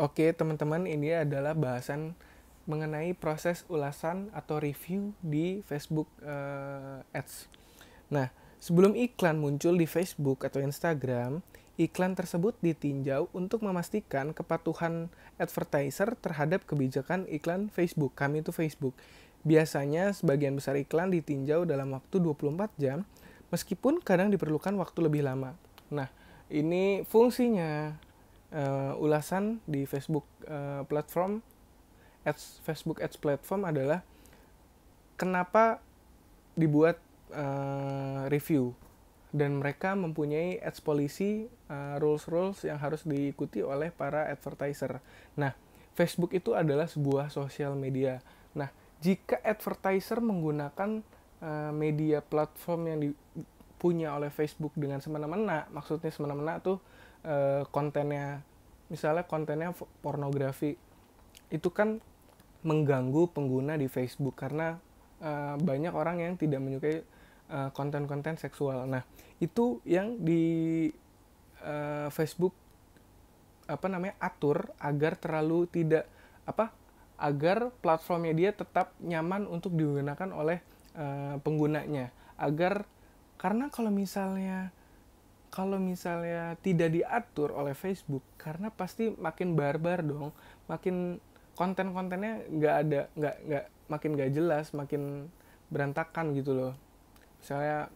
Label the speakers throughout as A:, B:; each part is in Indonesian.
A: Oke, teman-teman, ini adalah bahasan mengenai proses ulasan atau review di Facebook uh, Ads. Nah, sebelum iklan muncul di Facebook atau Instagram, iklan tersebut ditinjau untuk memastikan kepatuhan advertiser terhadap kebijakan iklan Facebook. Kami itu Facebook. Biasanya sebagian besar iklan ditinjau dalam waktu 24 jam, meskipun kadang diperlukan waktu lebih lama. Nah, ini fungsinya uh, ulasan di Facebook uh, platform ads Facebook ads platform adalah kenapa dibuat uh, review dan mereka mempunyai ads policy uh, rules rules yang harus diikuti oleh para advertiser. Nah, Facebook itu adalah sebuah sosial media. Nah, jika advertiser menggunakan uh, media platform yang dipunya oleh Facebook dengan semena-mena, maksudnya semena-mena tuh Eh, kontennya misalnya kontennya pornografi itu kan mengganggu pengguna di Facebook karena uh, banyak orang yang tidak menyukai eh, konten-konten uh, seksual. Nah, itu yang di uh, Facebook apa namanya atur agar terlalu tidak apa agar platformnya dia tetap nyaman untuk digunakan oleh uh, penggunanya agar karena kalau misalnya kalau misalnya tidak diatur oleh Facebook karena pasti makin barbar dong makin konten-kontennya nggak ada nggak nggak makin nggak jelas makin berantakan gitu loh misalnya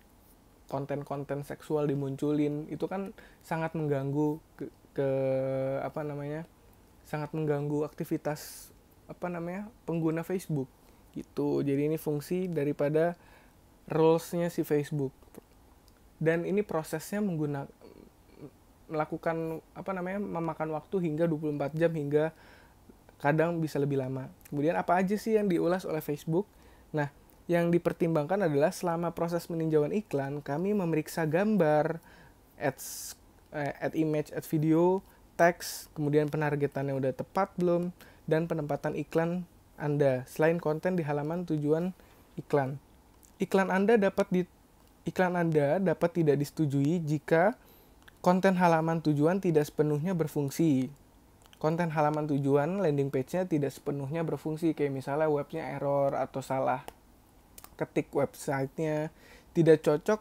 A: konten-konten seksual dimunculin itu kan sangat mengganggu ke, ke apa namanya sangat mengganggu aktivitas apa namanya pengguna Facebook gitu jadi ini fungsi daripada rulesnya si Facebook dan ini prosesnya menggunakan melakukan apa namanya memakan waktu hingga 24 jam hingga kadang bisa lebih lama. Kemudian apa aja sih yang diulas oleh Facebook? Nah, yang dipertimbangkan adalah selama proses meninjauan iklan, kami memeriksa gambar, ads, eh, ad image, ad video, teks, kemudian penargetannya udah tepat belum, dan penempatan iklan Anda, selain konten di halaman tujuan iklan. Iklan Anda dapat di iklan Anda dapat tidak disetujui jika konten halaman tujuan tidak sepenuhnya berfungsi. Konten halaman tujuan landing page-nya tidak sepenuhnya berfungsi, kayak misalnya webnya error atau salah ketik websitenya, tidak cocok,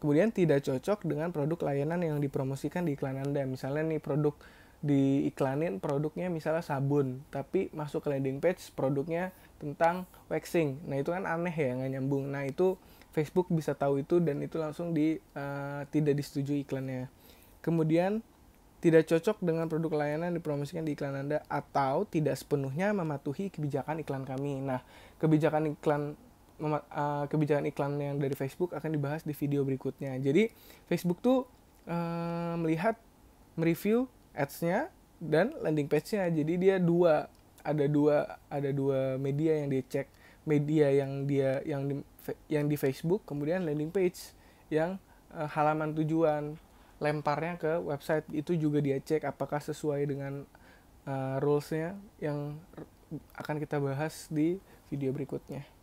A: kemudian tidak cocok dengan produk layanan yang dipromosikan di iklan Anda. Misalnya nih produk diiklanin produknya misalnya sabun tapi masuk ke landing page produknya tentang waxing nah itu kan aneh ya nggak nyambung nah itu Facebook bisa tahu itu dan itu langsung di uh, tidak disetujui iklannya. Kemudian tidak cocok dengan produk layanan yang dipromosikan di iklan Anda atau tidak sepenuhnya mematuhi kebijakan iklan kami. Nah, kebijakan iklan uh, kebijakan iklan yang dari Facebook akan dibahas di video berikutnya. Jadi, Facebook tuh uh, melihat mereview ads-nya dan landing page-nya. Jadi dia dua ada dua ada dua media yang dicek media yang dia yang di, yang di Facebook kemudian landing page yang uh, halaman tujuan lemparnya ke website itu juga dia cek apakah sesuai dengan uh, rulesnya yang akan kita bahas di video berikutnya.